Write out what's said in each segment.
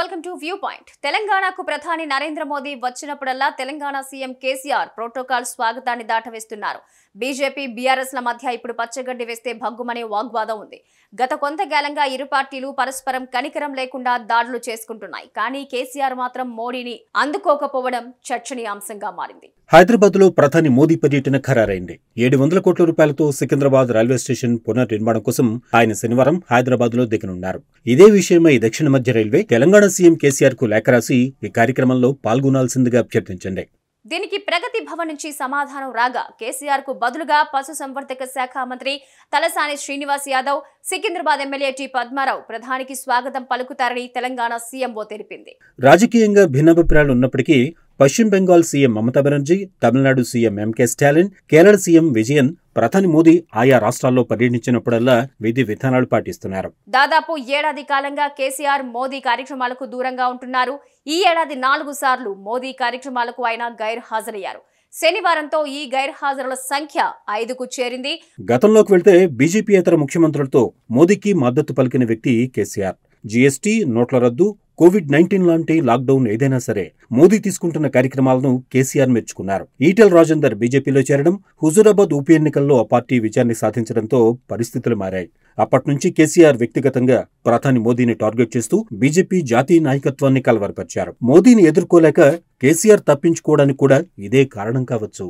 welcome to view point తెలంగాణకు ప్రధాని నరేంద్ర మోదీ వచ్చినప్పుడల్లా తెలంగాణ సీఎం కేసీఆర్ ప్రోటోకాల్ స్వాగతాన్ని దాటవేస్తున్నారు బీజేపీ బీఆర్ఎస్ ల మధ్య ఇప్పుడు పచ్చగడ్డి వేస్తే భగ్గుమనే వాగ్వాదం ఉంది గత కాలంగా ఇరు పార్టీలు పరస్పరం కనికరం లేకుండా దాడులు చేసుకుంటున్నాయి కానీ కేసీఆర్ మాత్రం మోడీని అందుకోకపోవడం చర్చనీయాంశంగా మారింది హైదరాబాద్లో ప్రధాని మోదీ పర్యటన ఖరారైంది ఏడు వందల కోట్ల రూపాయలతో సికింద్రాబాద్ రైల్వే స్టేషన్ పునర్నిర్మాణం కోసం ఆయన శనివారం హైదరాబాద్లో దిగనున్నారు ఇదే విషయమై దక్షిణ మధ్య రైల్వే తెలంగాణ సీఎం కేసీఆర్ కు లేఖ రాసి ఈ కార్యక్రమంలో పాల్గొనాల్సిందిగా అభ్యర్థించింది దీనికి ప్రగతి భవన్ నుంచి సమాధానం రాగా కేసీఆర్ కు బదులుగా పశు సంవర్ధక శాఖ మంత్రి తలసాని శ్రీనివాస్ యాదవ్ సికింద్రాబాద్ ఎమ్మెల్యే టి పద్మారావు ప్రధానికి స్వాగతం పలుకుతారని తెలంగాణ సీఎంఓ తెలిపింది రాజకీయంగా భిన్నాభిప్రాయాలు ఉన్నప్పటికీ పశ్చిమ Bengal CM Mamata Banerjee Tamil Nadu CM M K Stalin Kerala CM Vijayan ప్రధాని మోదీ ఆయా రాష్ట్రాల్లో పర్యటించినప్పుడల్లా విధి విధానాలు పాటిస్తున్నారు దాదాపు ఏడాది కాలంగా కేసీఆర్ మోదీ కార్యక్రమాలకు దూరంగా ఉంటున్నారు ఈ ఏడాది నాలుగు సార్లు మోదీ కార్యక్రమాలకు ఆయన గైర్ హాజరయ్యారు శనివారంతో ఈ గైర్హాజరుల సంఖ్య ఐదుకు చేరింది గతంలోకి వెళ్తే బీజేపీ ఇతర ముఖ్యమంత్రులతో మోదీకి మద్దతు పలికిన వ్యక్తి కేసీఆర్ జీఎస్టీ నోట్ల రద్దు కోవిడ్ నైన్టీన్ లాంటి లాక్డౌన్ ఏదైనా సరే మోదీ తీసుకుంటున్న కార్యక్రమాలను కేసీఆర్ మెచ్చుకున్నారు ఈటెల్ రాజేందర్ బీజేపీలో చేరడం హుజూరాబాద్ ఉప ఎన్నికల్లో ఆ పార్టీ విజయాన్ని సాధించడంతో పరిస్థితులు మారాయి అప్పట్నుంచి కేసీఆర్ వ్యక్తిగతంగా ప్రధాని మోదీని టార్గెట్ చేస్తూ బీజేపీ జాతీయ నాయకత్వాన్ని కలవరపరిచారు మోదీని ఎదుర్కోలేక కేసీఆర్ తప్పించుకోవడానికి కూడా ఇదే కారణం కావచ్చు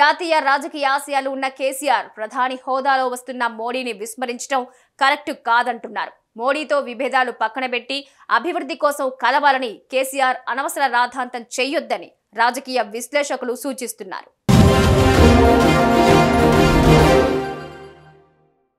జాతీయ రాజకీయ ఆశయాలు ఉన్న కేసీఆర్ ప్రధాని హోదాలో వస్తున్న మోడీని విస్మరించడం కరెక్ట్ కాదంటున్నారు మోడీతో విభేదాలు పక్కనబెట్టి అభివృద్ధి కోసం కలవాలని కేసీఆర్ అనవసర రాధాంతం చేయొద్దని రాజకీయ విశ్లేషకులు సూచిస్తున్నారు